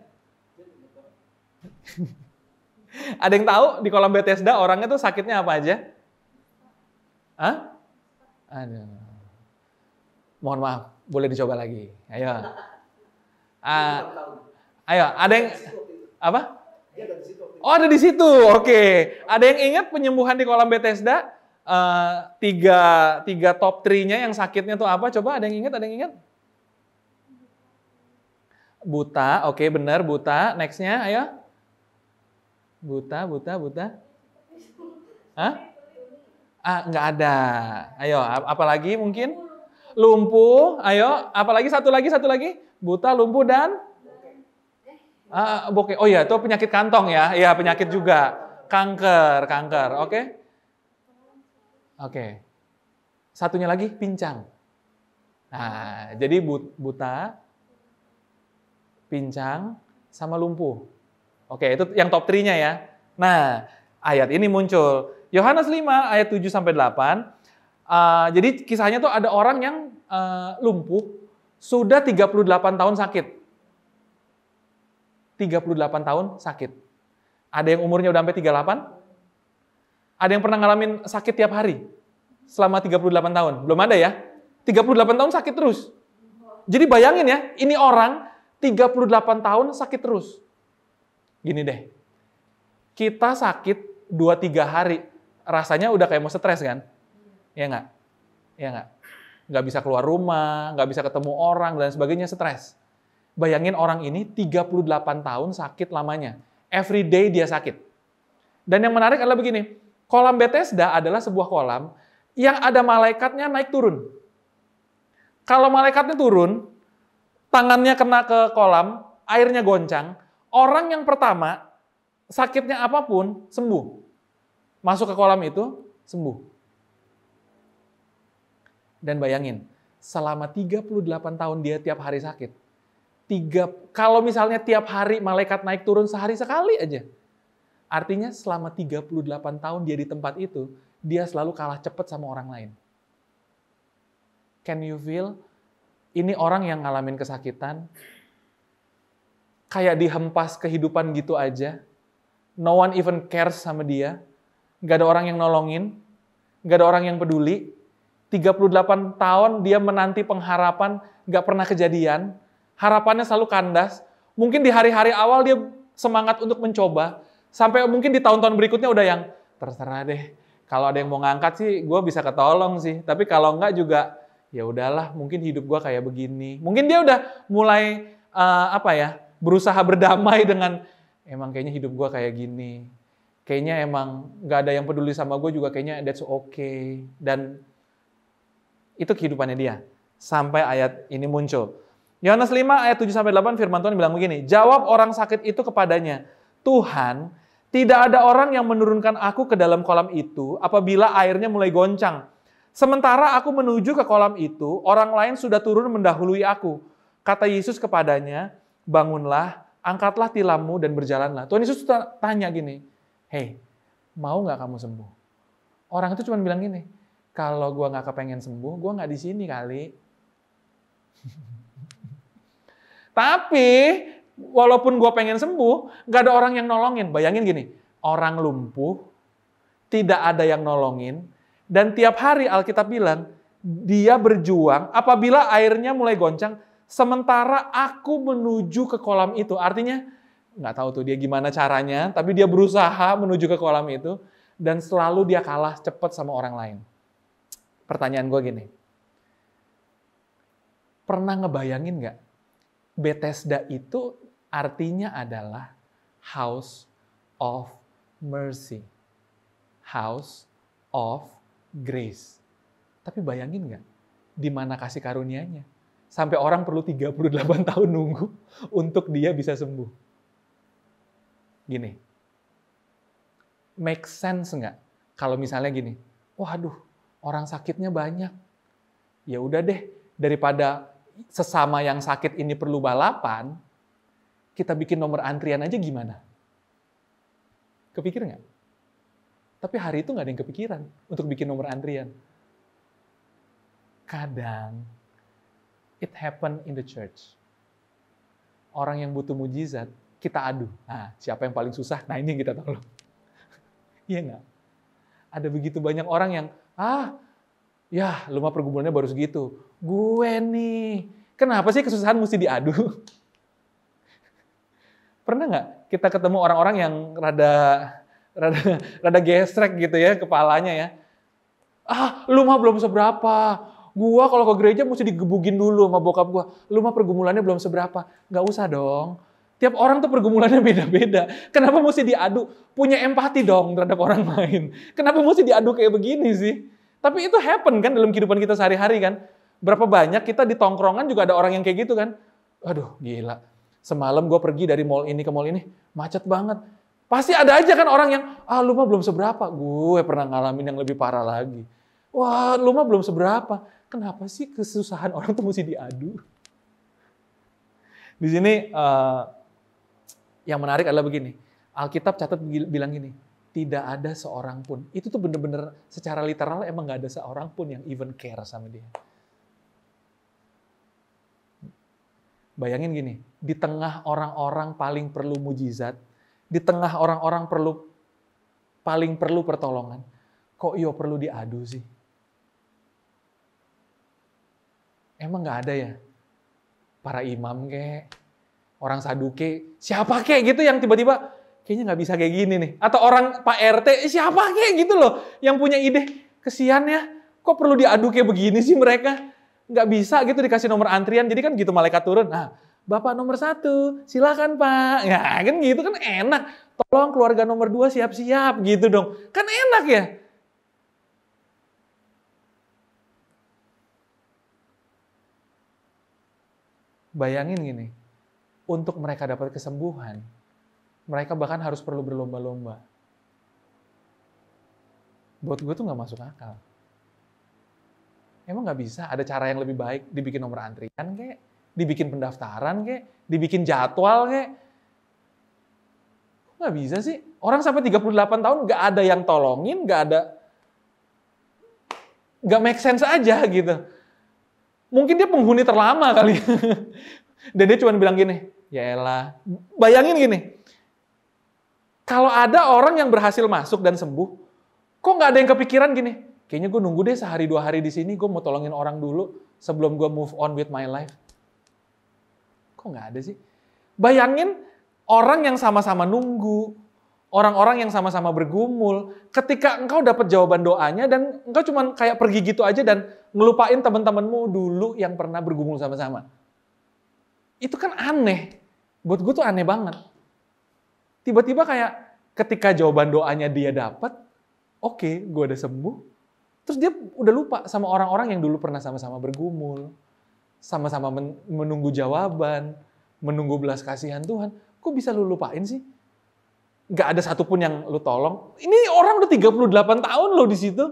Ada yang tahu di kolam Bethesda orangnya tuh sakitnya apa aja? Hah? Aduh. Mohon maaf, boleh dicoba lagi. Ayo. Uh, ayo, ada yang apa? Oh, ada di situ. Oke. Okay. Ada yang ingat penyembuhan di kolam Bethesda? Uh, tiga, tiga top 3-nya yang sakitnya tuh apa? Coba ada yang ingat, ada yang ingat? Buta, oke okay, benar buta. Next-nya, ayo. Buta, buta, buta. Hah? Ah, nggak ada. Ayo, apalagi mungkin? Lumpuh, ayo. Apalagi satu lagi, satu lagi. Buta, lumpuh, dan? Ah, ah, bokeh. Oh iya, itu penyakit kantong ya. Iya, penyakit juga. Kanker, kanker. Oke? Okay? Oke. Okay. Satunya lagi, pincang. Nah, jadi buta, pincang, sama lumpuh. Oke, itu yang top 3-nya ya. Nah, ayat ini muncul. Yohanes 5 ayat 7 sampai 8. Uh, ah, jadi kisahnya tuh ada orang yang uh, lumpuh sudah 38 tahun sakit. 38 tahun sakit. Ada yang umurnya udah sampai 38? Ada yang pernah ngalamin sakit tiap hari selama 38 tahun? Belum ada ya? 38 tahun sakit terus. Jadi bayangin ya, ini orang 38 tahun sakit terus. Gini deh, kita sakit 2-3 hari, rasanya udah kayak mau stres kan? Iya nggak? Iya nggak? Nggak bisa keluar rumah, nggak bisa ketemu orang, dan sebagainya, stres. Bayangin orang ini 38 tahun sakit lamanya. Every day dia sakit. Dan yang menarik adalah begini, kolam Bethesda adalah sebuah kolam yang ada malaikatnya naik turun. Kalau malaikatnya turun, tangannya kena ke kolam, airnya goncang, Orang yang pertama, sakitnya apapun, sembuh. Masuk ke kolam itu, sembuh. Dan bayangin, selama 38 tahun dia tiap hari sakit. Tiga, kalau misalnya tiap hari malaikat naik turun sehari sekali aja. Artinya selama 38 tahun dia di tempat itu, dia selalu kalah cepat sama orang lain. Can you feel? Ini orang yang ngalamin kesakitan, kayak dihempas kehidupan gitu aja. No one even cares sama dia. Gak ada orang yang nolongin. Gak ada orang yang peduli. 38 tahun dia menanti pengharapan, gak pernah kejadian. Harapannya selalu kandas. Mungkin di hari-hari awal dia semangat untuk mencoba. Sampai mungkin di tahun-tahun berikutnya udah yang terserah deh. Kalau ada yang mau ngangkat sih, gue bisa ketolong sih. Tapi kalau enggak juga, ya udahlah. Mungkin hidup gue kayak begini. Mungkin dia udah mulai uh, apa ya? berusaha berdamai dengan emang kayaknya hidup gue kayak gini. Kayaknya emang gak ada yang peduli sama gue juga kayaknya that's okay. Dan itu kehidupannya dia. Sampai ayat ini muncul. Yohanes 5 ayat 7 8 firman Tuhan bilang begini, "Jawab orang sakit itu kepadanya, Tuhan, tidak ada orang yang menurunkan aku ke dalam kolam itu apabila airnya mulai goncang. Sementara aku menuju ke kolam itu, orang lain sudah turun mendahului aku." Kata Yesus kepadanya, bangunlah, angkatlah tilammu dan berjalanlah. Tuhan Yesus tanya gini, hei, mau nggak kamu sembuh? Orang itu cuma bilang gini, kalau gue nggak kepengen sembuh, gue nggak di sini kali. Tapi walaupun gue pengen sembuh, nggak ada orang yang nolongin. Bayangin gini, orang lumpuh, tidak ada yang nolongin, dan tiap hari Alkitab bilang, dia berjuang, apabila airnya mulai goncang, Sementara aku menuju ke kolam itu. Artinya, nggak tahu tuh dia gimana caranya, tapi dia berusaha menuju ke kolam itu. Dan selalu dia kalah cepat sama orang lain. Pertanyaan gue gini, pernah ngebayangin nggak? Bethesda itu artinya adalah House of Mercy. House of Grace. Tapi bayangin nggak? Di mana kasih karunianya? sampai orang perlu 38 tahun nunggu untuk dia bisa sembuh. Gini, make sense nggak? Kalau misalnya gini, waduh orang sakitnya banyak. Ya udah deh, daripada sesama yang sakit ini perlu balapan, kita bikin nomor antrian aja gimana? Kepikir nggak? Tapi hari itu nggak ada yang kepikiran untuk bikin nomor antrian. Kadang It happen in the church. Orang yang butuh mujizat, kita adu. Nah, siapa yang paling susah? Nah, ini yang kita tolong. Iya nggak? Ada begitu banyak orang yang, ah, ya lumah pergumulannya baru segitu. Gue nih, kenapa sih kesusahan mesti diadu? Pernah nggak kita ketemu orang-orang yang rada, rada, rada gesrek gitu ya kepalanya ya? Ah, lu belum seberapa Gua kalau ke gereja mesti digebugin dulu sama bokap gua. Lu mah pergumulannya belum seberapa. Gak usah dong. Tiap orang tuh pergumulannya beda-beda. Kenapa mesti diadu? Punya empati dong terhadap orang lain. Kenapa mesti diadu kayak begini sih? Tapi itu happen kan dalam kehidupan kita sehari-hari kan. Berapa banyak kita di tongkrongan juga ada orang yang kayak gitu kan. Aduh gila. Semalam gue pergi dari mall ini ke mall ini. Macet banget. Pasti ada aja kan orang yang, ah lu mah belum seberapa. Gue pernah ngalamin yang lebih parah lagi. Wah lu mah belum seberapa Kenapa sih kesusahan orang tuh mesti diadu? Di sini uh, yang menarik adalah begini. Alkitab catat bilang gini, tidak ada seorang pun. Itu tuh bener-bener secara literal emang gak ada seorang pun yang even care sama dia. Bayangin gini, di tengah orang-orang paling perlu mujizat, di tengah orang-orang perlu paling perlu pertolongan, kok yo perlu diadu sih? Emang nggak ada ya? Para imam kek, orang saduke, siapa kek gitu yang tiba-tiba kayaknya nggak bisa kayak gini nih. Atau orang Pak RT, siapa kek gitu loh yang punya ide. Kesian ya, kok perlu diadu kayak begini sih mereka? Nggak bisa gitu dikasih nomor antrian, jadi kan gitu malaikat turun. Nah, Bapak nomor satu, silakan Pak. Ya kan gitu kan enak. Tolong keluarga nomor dua siap-siap gitu dong. Kan enak ya. Bayangin gini, untuk mereka dapat kesembuhan, mereka bahkan harus perlu berlomba-lomba. Buat gue tuh gak masuk akal. Emang gak bisa ada cara yang lebih baik dibikin nomor antrian kek, dibikin pendaftaran kek, dibikin jadwal kek. Gak bisa sih. Orang sampai 38 tahun gak ada yang tolongin, gak ada Gak make sense aja gitu mungkin dia penghuni terlama kali. Dan dia cuma bilang gini, ya elah. Bayangin gini, kalau ada orang yang berhasil masuk dan sembuh, kok nggak ada yang kepikiran gini, kayaknya gue nunggu deh sehari dua hari di sini, gue mau tolongin orang dulu sebelum gue move on with my life. Kok nggak ada sih? Bayangin orang yang sama-sama nunggu, orang-orang yang sama-sama bergumul. Ketika engkau dapat jawaban doanya dan engkau cuma kayak pergi gitu aja dan ngelupain teman-temanmu dulu yang pernah bergumul sama-sama. Itu kan aneh. Buat gue tuh aneh banget. Tiba-tiba kayak ketika jawaban doanya dia dapat, oke, okay, gue udah sembuh. Terus dia udah lupa sama orang-orang yang dulu pernah sama-sama bergumul, sama-sama menunggu jawaban, menunggu belas kasihan Tuhan. Kok bisa lu lupain sih? nggak ada satupun yang lu tolong. Ini orang udah 38 tahun loh di situ.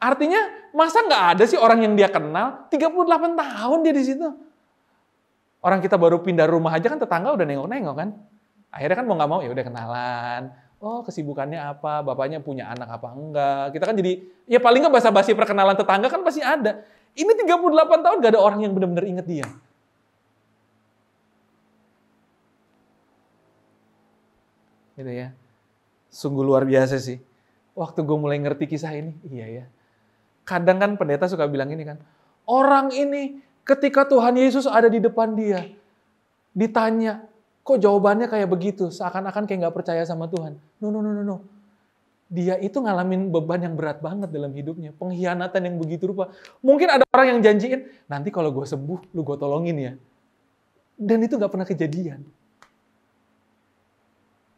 Artinya masa nggak ada sih orang yang dia kenal 38 tahun dia di situ. Orang kita baru pindah rumah aja kan tetangga udah nengok-nengok kan. Akhirnya kan mau nggak mau ya udah kenalan. Oh kesibukannya apa? Bapaknya punya anak apa enggak? Kita kan jadi ya paling nggak basa-basi perkenalan tetangga kan pasti ada. Ini 38 tahun gak ada orang yang benar-benar inget dia. gitu ya. Sungguh luar biasa sih. Waktu gue mulai ngerti kisah ini, iya ya. Kadang kan pendeta suka bilang ini kan, orang ini ketika Tuhan Yesus ada di depan dia, ditanya, kok jawabannya kayak begitu, seakan-akan kayak gak percaya sama Tuhan. No, no, no, no, no. Dia itu ngalamin beban yang berat banget dalam hidupnya, pengkhianatan yang begitu rupa. Mungkin ada orang yang janjiin, nanti kalau gue sembuh, lu gue tolongin ya. Dan itu gak pernah kejadian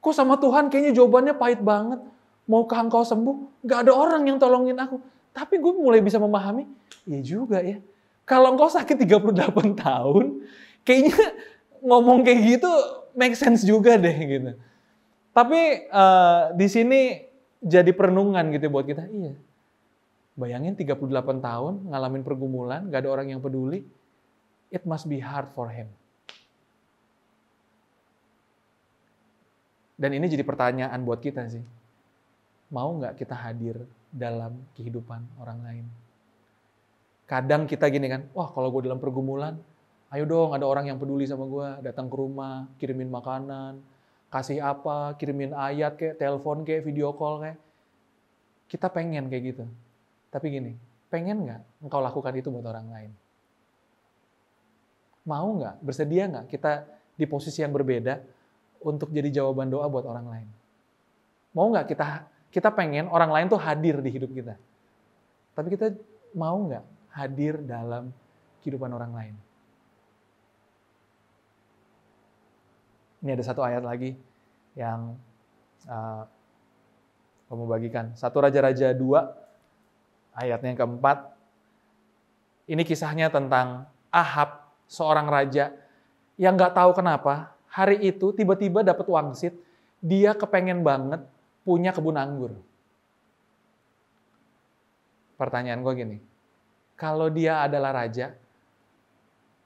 Kok sama Tuhan kayaknya jawabannya pahit banget. Maukah engkau sembuh? Gak ada orang yang tolongin aku. Tapi gue mulai bisa memahami, iya juga ya. Kalau engkau sakit 38 tahun, kayaknya ngomong kayak gitu make sense juga deh gitu. Tapi uh, di sini jadi perenungan gitu ya buat kita. Iya. Bayangin 38 tahun ngalamin pergumulan, gak ada orang yang peduli. It must be hard for him. Dan ini jadi pertanyaan buat kita sih. Mau nggak kita hadir dalam kehidupan orang lain? Kadang kita gini kan, wah kalau gue dalam pergumulan, ayo dong ada orang yang peduli sama gue, datang ke rumah, kirimin makanan, kasih apa, kirimin ayat kayak, telepon kayak, video call kayak. Kita pengen kayak gitu. Tapi gini, pengen nggak engkau lakukan itu buat orang lain? Mau nggak, bersedia nggak kita di posisi yang berbeda, untuk jadi jawaban doa buat orang lain. Mau nggak kita kita pengen orang lain tuh hadir di hidup kita. Tapi kita mau nggak hadir dalam kehidupan orang lain? Ini ada satu ayat lagi yang uh, kamu bagikan. Satu Raja-Raja 2, ayatnya yang keempat. Ini kisahnya tentang Ahab, seorang raja yang nggak tahu kenapa hari itu tiba-tiba dapat wangsit, dia kepengen banget punya kebun anggur. Pertanyaan gue gini, kalau dia adalah raja,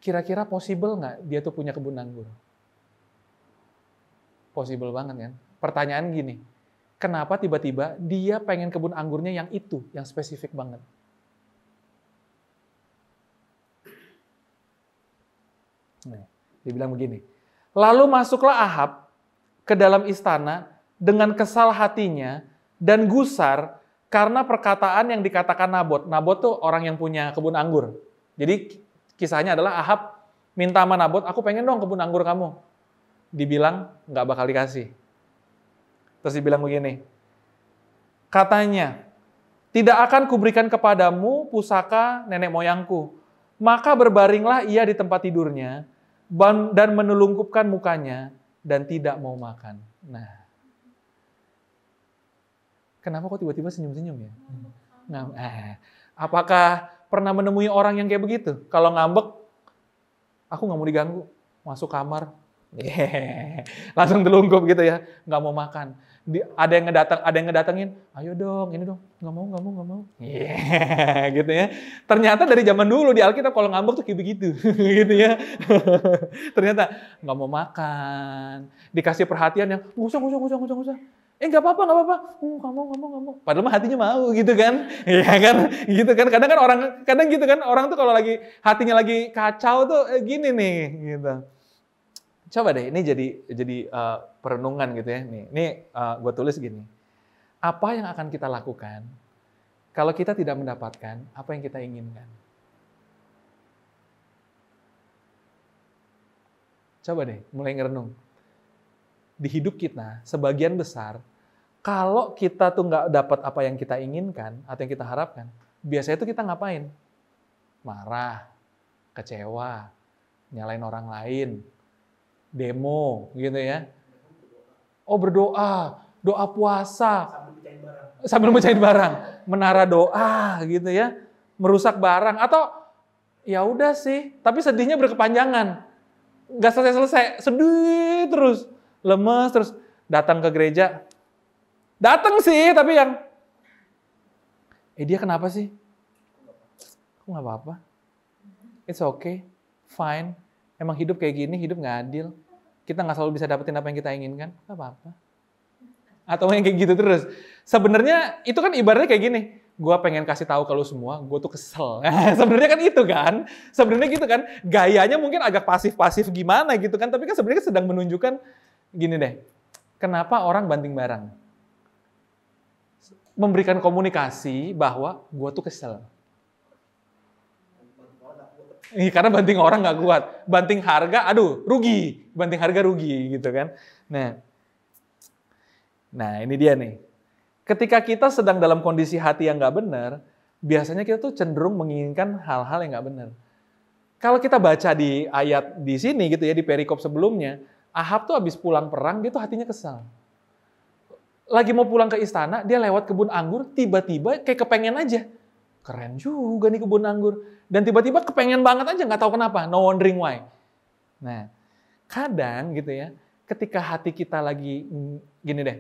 kira-kira possible nggak dia tuh punya kebun anggur? Possible banget kan? Pertanyaan gini, kenapa tiba-tiba dia pengen kebun anggurnya yang itu, yang spesifik banget? Nah, dia bilang begini, Lalu masuklah Ahab ke dalam istana dengan kesal hatinya dan gusar karena perkataan yang dikatakan Nabot. Nabot tuh orang yang punya kebun anggur. Jadi kisahnya adalah Ahab minta sama Nabot, aku pengen dong kebun anggur kamu. Dibilang nggak bakal dikasih. Terus dibilang begini, katanya, tidak akan kuberikan kepadamu pusaka nenek moyangku. Maka berbaringlah ia di tempat tidurnya, dan menelungkupkan mukanya dan tidak mau makan. Nah, kenapa kok tiba-tiba senyum-senyum ya? Nah, eh, apakah pernah menemui orang yang kayak begitu? Kalau ngambek, aku nggak mau diganggu, masuk kamar, yeah. langsung telungkup gitu ya, nggak mau makan di, ada yang ngedatang, ada yang ngedatengin, ayo dong, ini dong, nggak mau, nggak mau, nggak mau, yeah, gitu ya. Ternyata dari zaman dulu di Alkitab kalau ngambek tuh kayak begitu, gitu ya. Ternyata nggak mau makan, dikasih perhatian yang nggak usah, nggak usah, nggak usah, nggak usah. Eh nggak apa-apa, nggak apa-apa. Oh, nggak mau, nggak mau, nggak mau. Padahal mah hatinya mau gitu kan, ya kan, gitu kan. Kadang kan orang, kadang gitu kan orang tuh kalau lagi hatinya lagi kacau tuh eh, gini nih, gitu coba deh ini jadi jadi uh, perenungan gitu ya nih ini uh, eh, gue tulis gini apa yang akan kita lakukan kalau kita tidak mendapatkan apa yang kita inginkan coba deh mulai ngerenung di hidup kita sebagian besar kalau kita tuh nggak dapat apa yang kita inginkan atau yang kita harapkan biasanya itu kita ngapain marah kecewa nyalain orang lain demo gitu ya. Oh berdoa, doa puasa. Sambil mencari barang. barang, Menara doa gitu ya. Merusak barang. Atau ya udah sih, tapi sedihnya berkepanjangan. Nggak selesai-selesai, sedih terus. Lemes terus. Datang ke gereja. Datang sih, tapi yang... Eh dia kenapa sih? Aku nggak apa-apa. It's okay, fine, emang hidup kayak gini, hidup nggak adil. Kita nggak selalu bisa dapetin apa yang kita inginkan. Gak apa-apa. Atau yang kayak gitu terus. Sebenarnya itu kan ibaratnya kayak gini. Gue pengen kasih tahu ke semua, gue tuh kesel. Nah, sebenarnya kan itu kan. Sebenarnya gitu kan. Gayanya mungkin agak pasif-pasif gimana gitu kan. Tapi kan sebenarnya sedang menunjukkan gini deh. Kenapa orang banting barang? Memberikan komunikasi bahwa gue tuh kesel Iya, karena banting orang nggak kuat. Banting harga, aduh, rugi. Banting harga rugi gitu kan. Nah, nah ini dia nih. Ketika kita sedang dalam kondisi hati yang nggak benar, biasanya kita tuh cenderung menginginkan hal-hal yang nggak benar. Kalau kita baca di ayat di sini gitu ya, di perikop sebelumnya, Ahab tuh habis pulang perang, dia tuh hatinya kesal. Lagi mau pulang ke istana, dia lewat kebun anggur, tiba-tiba kayak kepengen aja keren juga nih kebun anggur. Dan tiba-tiba kepengen banget aja, nggak tahu kenapa, no wondering why. Nah, kadang gitu ya, ketika hati kita lagi mm, gini deh,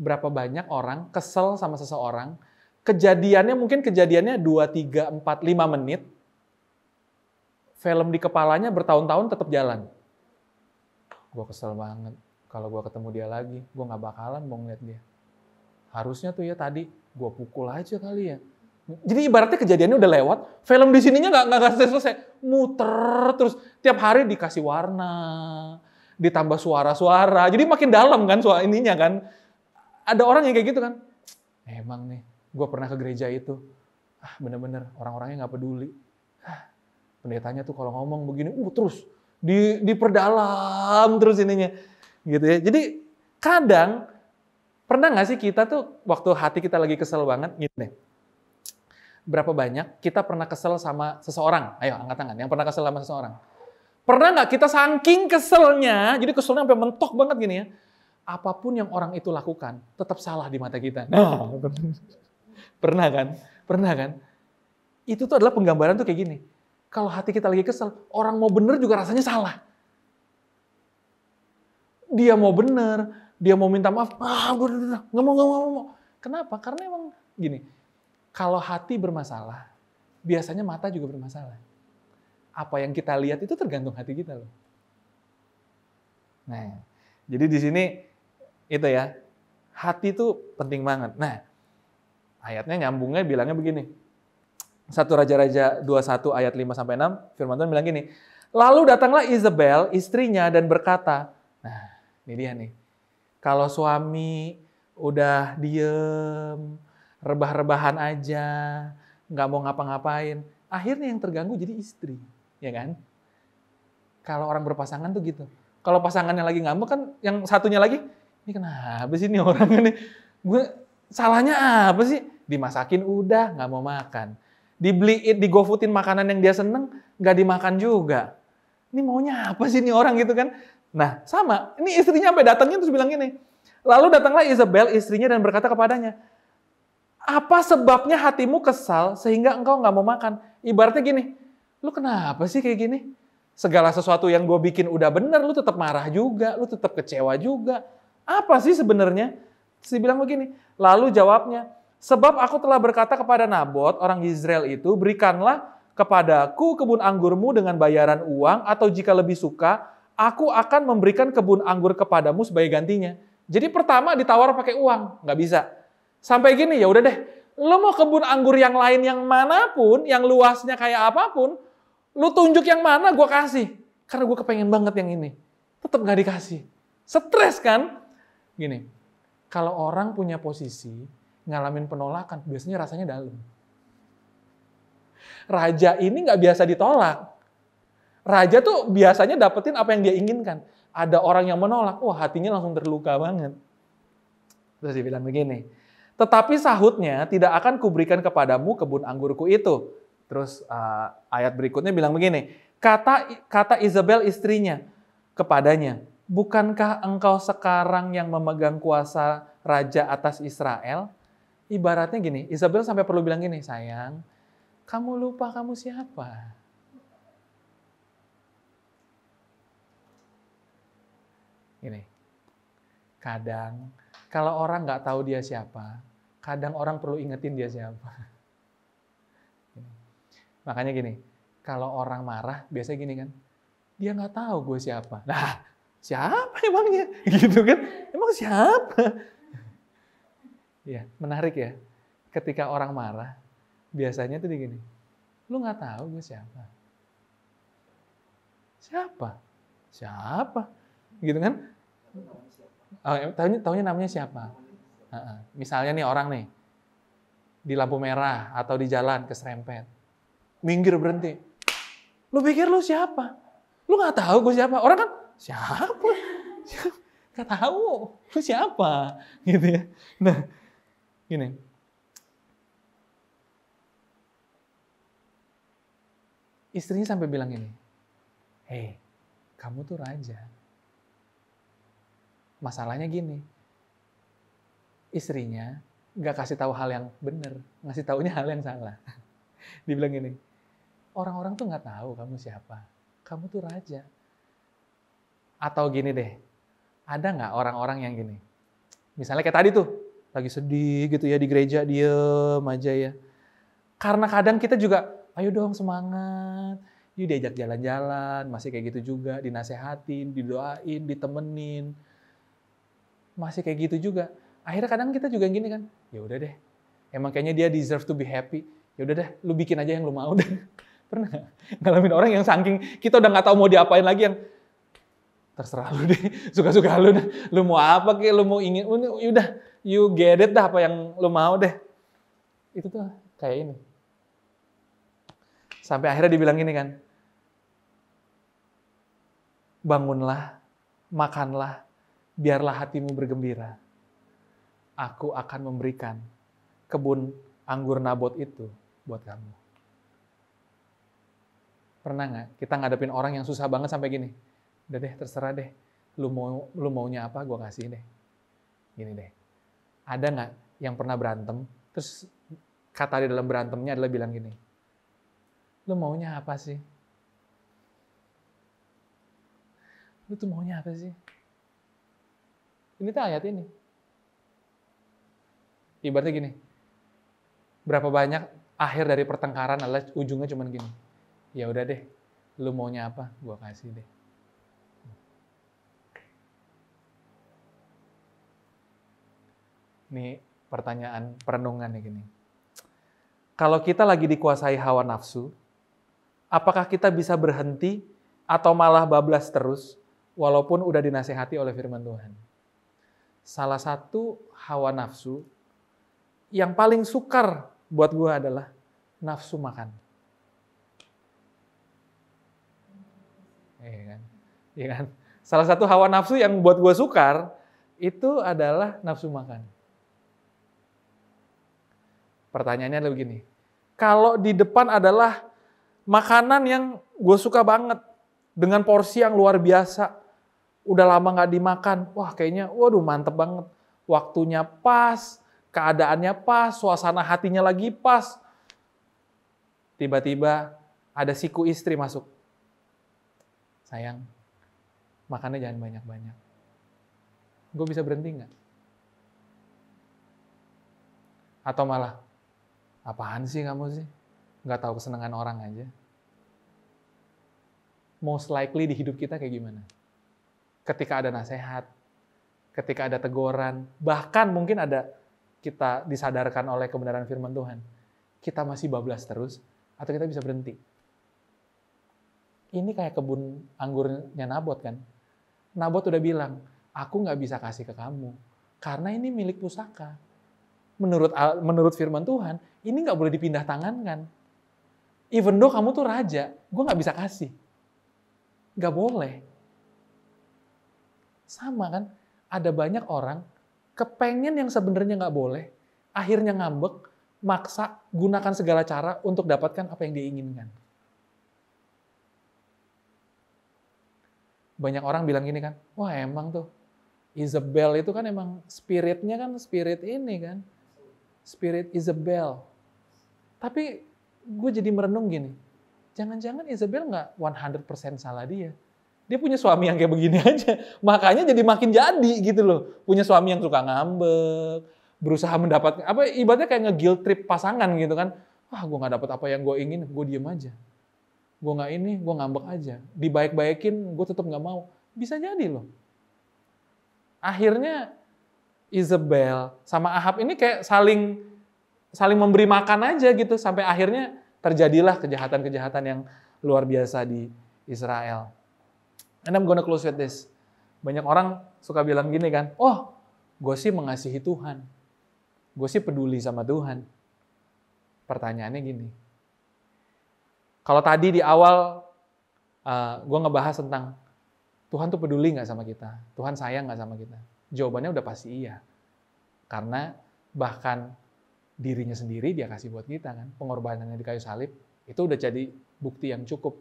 berapa banyak orang kesel sama seseorang, kejadiannya mungkin kejadiannya 2, 3, 4, 5 menit, film di kepalanya bertahun-tahun tetap jalan. Gue kesel banget. Kalau gue ketemu dia lagi, gue gak bakalan mau ngeliat dia. Harusnya tuh ya tadi gue pukul aja kali ya. Jadi ibaratnya kejadiannya udah lewat, film di sininya nggak nggak selesai-selesai, muter terus tiap hari dikasih warna, ditambah suara-suara. Jadi makin dalam kan suara ininya kan. Ada orang yang kayak gitu kan. Emang nih, gue pernah ke gereja itu. Ah, bener-bener orang-orangnya nggak peduli. Ah, pendetanya tuh kalau ngomong begini, uh terus di diperdalam terus ininya, gitu ya. Jadi kadang pernah nggak sih kita tuh waktu hati kita lagi kesel banget, gitu nih berapa banyak kita pernah kesel sama seseorang? Ayo angkat tangan yang pernah kesel sama seseorang. Pernah nggak kita saking keselnya, jadi keselnya sampai mentok banget gini ya. Apapun yang orang itu lakukan, tetap salah di mata kita. Nah, pernah kan? Pernah kan? Itu tuh adalah penggambaran tuh kayak gini. Kalau hati kita lagi kesel, orang mau bener juga rasanya salah. Dia mau bener, dia mau minta maaf, ah, udah, udah, nggak mau, nggak mau, nggak mau. Kenapa? Karena emang gini, kalau hati bermasalah, biasanya mata juga bermasalah. Apa yang kita lihat itu tergantung hati kita loh. Nah, jadi di sini itu ya, hati itu penting banget. Nah, ayatnya nyambungnya bilangnya begini. Satu Raja-Raja 21 ayat 5 sampai 6, firman Tuhan bilang gini, Lalu datanglah Isabel, istrinya, dan berkata, Nah, ini dia nih. Kalau suami udah diem, rebah-rebahan aja, nggak mau ngapa-ngapain. Akhirnya yang terganggu jadi istri, ya kan? Kalau orang berpasangan tuh gitu. Kalau pasangannya lagi ngambek kan, yang satunya lagi, ini kenapa sih ini orang ini? Gue salahnya apa sih? Dimasakin udah, nggak mau makan. Dibeliin, digofutin makanan yang dia seneng, nggak dimakan juga. Ini maunya apa sih ini orang gitu kan? Nah sama, ini istrinya sampai datangnya terus bilang ini Lalu datanglah Isabel, istrinya, dan berkata kepadanya, apa sebabnya hatimu kesal sehingga engkau nggak mau makan? Ibaratnya gini, lu kenapa sih kayak gini? Segala sesuatu yang gue bikin udah bener, lu tetap marah juga, lu tetap kecewa juga. Apa sih sebenarnya? Si bilang begini, lalu jawabnya, sebab aku telah berkata kepada Nabot, orang Israel itu, berikanlah kepadaku kebun anggurmu dengan bayaran uang, atau jika lebih suka, aku akan memberikan kebun anggur kepadamu sebagai gantinya. Jadi pertama ditawar pakai uang, nggak bisa. Sampai gini, ya udah deh, lo mau kebun anggur yang lain yang manapun, yang luasnya kayak apapun, lo tunjuk yang mana gue kasih. Karena gue kepengen banget yang ini. Tetap gak dikasih. Stres kan? Gini, kalau orang punya posisi, ngalamin penolakan, biasanya rasanya dalam. Raja ini nggak biasa ditolak. Raja tuh biasanya dapetin apa yang dia inginkan. Ada orang yang menolak, wah hatinya langsung terluka banget. Terus dia bilang begini, tetapi sahutnya tidak akan kuberikan kepadamu kebun anggurku itu. Terus uh, ayat berikutnya bilang begini, kata kata Isabel istrinya kepadanya, bukankah engkau sekarang yang memegang kuasa raja atas Israel? Ibaratnya gini, Isabel sampai perlu bilang gini, sayang, kamu lupa kamu siapa? Gini, kadang kalau orang nggak tahu dia siapa, kadang orang perlu ingetin dia siapa. Makanya gini, kalau orang marah biasanya gini kan, dia nggak tahu gue siapa. Nah, siapa emangnya? Gitu kan? Emang siapa? Ya, menarik ya. Ketika orang marah, biasanya tuh gini, lu nggak tahu gue siapa. Siapa? Siapa? Gitu kan? Oh, tahunya, tahunya namanya siapa? Misalnya nih orang nih, di lampu merah atau di jalan keserempet. Minggir berhenti. Lu pikir lu siapa? Lu nggak tahu gue siapa. Orang kan siapa? Gak tahu. Lu siapa? Gitu ya. Nah, gini. Istrinya sampai bilang ini, Hei, kamu tuh raja. Masalahnya gini, istrinya nggak kasih tahu hal yang benar, ngasih taunya hal yang salah. Dibilang gini, orang-orang tuh nggak tahu kamu siapa, kamu tuh raja. Atau gini deh, ada nggak orang-orang yang gini? Misalnya kayak tadi tuh, lagi sedih gitu ya di gereja, diem aja ya. Karena kadang kita juga, ayo dong semangat, yuk diajak jalan-jalan, masih kayak gitu juga, dinasehatin, didoain, ditemenin. Masih kayak gitu juga akhirnya kadang kita juga gini kan ya udah deh emang kayaknya dia deserve to be happy ya udah deh lu bikin aja yang lu mau deh pernah ngalamin orang yang saking kita udah nggak tahu mau diapain lagi yang terserah lu deh suka-suka lu deh lu mau apa kayak lu mau ingin ya udah you get it dah apa yang lu mau deh itu tuh kayak ini sampai akhirnya dibilang ini kan bangunlah makanlah biarlah hatimu bergembira aku akan memberikan kebun anggur Nabot itu buat kamu. Pernah nggak kita ngadepin orang yang susah banget sampai gini? Udah deh, terserah deh. Lu mau lu maunya apa, gue kasih deh. Gini deh. Ada nggak yang pernah berantem, terus kata di dalam berantemnya adalah bilang gini, lu maunya apa sih? Lu tuh maunya apa sih? Ini tuh ayat ini Ibaratnya gini, berapa banyak akhir dari pertengkaran adalah ujungnya cuma gini. Ya udah deh, lu maunya apa, gua kasih deh. Ini pertanyaan perenungan nih gini. Kalau kita lagi dikuasai hawa nafsu, apakah kita bisa berhenti atau malah bablas terus walaupun udah dinasehati oleh firman Tuhan? Salah satu hawa nafsu yang paling sukar buat gue adalah nafsu makan. Iya kan? Iya kan? Salah satu hawa nafsu yang buat gue sukar itu adalah nafsu makan. Pertanyaannya adalah begini, kalau di depan adalah makanan yang gue suka banget dengan porsi yang luar biasa, udah lama gak dimakan, wah kayaknya, waduh mantep banget, waktunya pas, keadaannya pas, suasana hatinya lagi pas. Tiba-tiba ada siku istri masuk. Sayang, makannya jangan banyak-banyak. Gue bisa berhenti nggak? Atau malah, apaan sih kamu sih? Nggak tahu kesenangan orang aja. Most likely di hidup kita kayak gimana? Ketika ada nasihat, ketika ada teguran, bahkan mungkin ada kita disadarkan oleh kebenaran firman Tuhan, kita masih bablas terus atau kita bisa berhenti? Ini kayak kebun anggurnya Nabot kan? Nabot udah bilang, aku nggak bisa kasih ke kamu karena ini milik pusaka. Menurut menurut firman Tuhan, ini nggak boleh dipindah tangan kan? Even though kamu tuh raja, gue nggak bisa kasih. Nggak boleh. Sama kan? Ada banyak orang kepengen yang sebenarnya nggak boleh, akhirnya ngambek, maksa, gunakan segala cara untuk dapatkan apa yang diinginkan Banyak orang bilang gini kan, wah emang tuh Isabel itu kan emang spiritnya kan spirit ini kan, spirit Isabel. Tapi gue jadi merenung gini, jangan-jangan Isabel nggak 100% salah dia dia punya suami yang kayak begini aja. Makanya jadi makin jadi gitu loh. Punya suami yang suka ngambek, berusaha mendapat apa ibaratnya kayak nge trip pasangan gitu kan. Wah, gue gak dapat apa yang gue ingin, gue diem aja. Gue gak ini, gue ngambek aja. Dibaik-baikin, gue tetap gak mau. Bisa jadi loh. Akhirnya Isabel sama Ahab ini kayak saling saling memberi makan aja gitu sampai akhirnya terjadilah kejahatan-kejahatan yang luar biasa di Israel. And I'm gonna close with this. Banyak orang suka bilang gini kan, oh gue sih mengasihi Tuhan. Gue sih peduli sama Tuhan. Pertanyaannya gini, kalau tadi di awal uh, gue ngebahas tentang Tuhan tuh peduli nggak sama kita, Tuhan sayang nggak sama kita. Jawabannya udah pasti iya, karena bahkan dirinya sendiri dia kasih buat kita kan, pengorbanannya di kayu salib itu udah jadi bukti yang cukup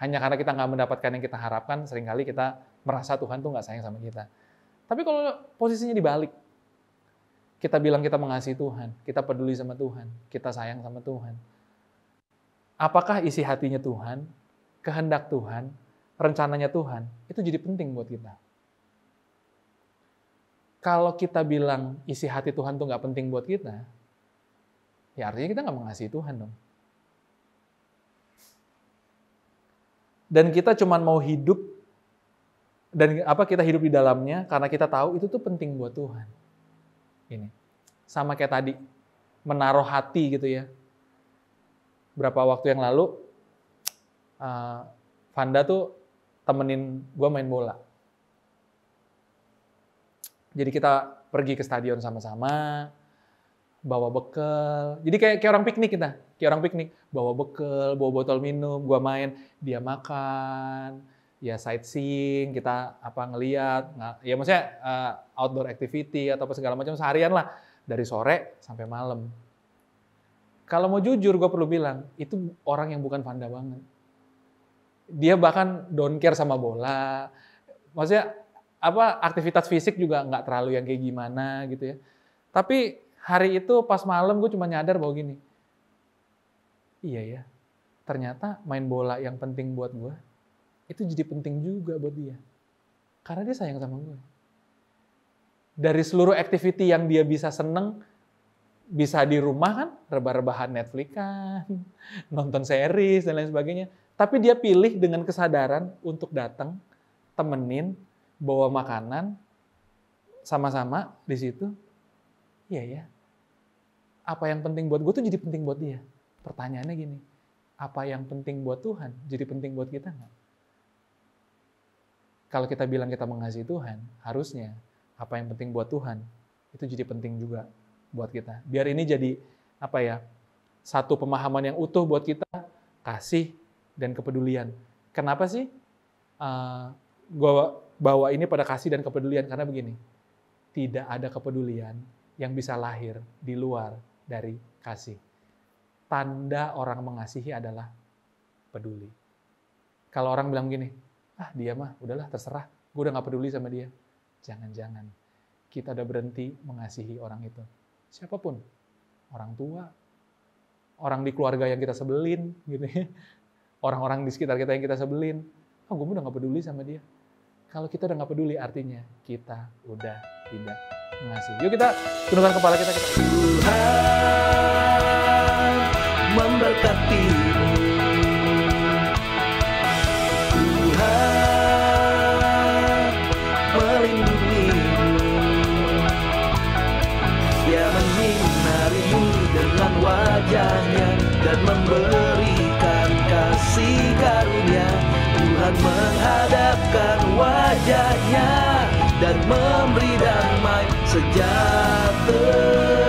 hanya karena kita nggak mendapatkan yang kita harapkan, seringkali kita merasa Tuhan tuh nggak sayang sama kita. Tapi kalau posisinya dibalik, kita bilang kita mengasihi Tuhan, kita peduli sama Tuhan, kita sayang sama Tuhan. Apakah isi hatinya Tuhan, kehendak Tuhan, rencananya Tuhan, itu jadi penting buat kita. Kalau kita bilang isi hati Tuhan tuh nggak penting buat kita, ya artinya kita nggak mengasihi Tuhan dong. dan kita cuma mau hidup dan apa kita hidup di dalamnya karena kita tahu itu tuh penting buat Tuhan. Ini sama kayak tadi menaruh hati gitu ya. Berapa waktu yang lalu uh, Vanda tuh temenin gue main bola. Jadi kita pergi ke stadion sama-sama, bawa bekal. Jadi kayak kayak orang piknik kita. Kayak orang piknik, bawa bekal, bawa botol minum, gua main, dia makan, ya sightseeing, kita apa ngelihat nah, ya maksudnya uh, outdoor activity atau apa segala macam seharian lah dari sore sampai malam. Kalau mau jujur, gua perlu bilang itu orang yang bukan panda banget. Dia bahkan don't care sama bola. Maksudnya apa aktivitas fisik juga nggak terlalu yang kayak gimana gitu ya. Tapi hari itu pas malam gue cuma nyadar bahwa gini, iya ya, ternyata main bola yang penting buat gue, itu jadi penting juga buat dia. Karena dia sayang sama gue. Dari seluruh activity yang dia bisa seneng, bisa di rumah kan, rebah-rebahan Netflix kan, nonton series dan lain sebagainya. Tapi dia pilih dengan kesadaran untuk datang, temenin, bawa makanan, sama-sama di situ. Iya ya. Apa yang penting buat gue tuh jadi penting buat dia. Pertanyaannya gini, apa yang penting buat Tuhan jadi penting buat kita nggak? Kalau kita bilang kita mengasihi Tuhan, harusnya apa yang penting buat Tuhan itu jadi penting juga buat kita. Biar ini jadi apa ya? Satu pemahaman yang utuh buat kita, kasih dan kepedulian. Kenapa sih uh, eh, gue bawa ini pada kasih dan kepedulian? Karena begini, tidak ada kepedulian yang bisa lahir di luar dari kasih tanda orang mengasihi adalah peduli. Kalau orang bilang gini, ah dia mah udahlah terserah, gue udah gak peduli sama dia. Jangan-jangan kita udah berhenti mengasihi orang itu. Siapapun, orang tua, orang di keluarga yang kita sebelin, gitu ya. orang-orang di sekitar kita yang kita sebelin. Ah, gue udah gak peduli sama dia. Kalau kita udah gak peduli, artinya kita udah tidak mengasihi. Yuk kita tundukkan kepala kita. kita... Tuhan memberkati Tuhan melindungimu Dia menyinarimu dengan wajahnya dan memberikan kasih karunia Tuhan menghadapkan wajahnya dan memberi damai sejahtera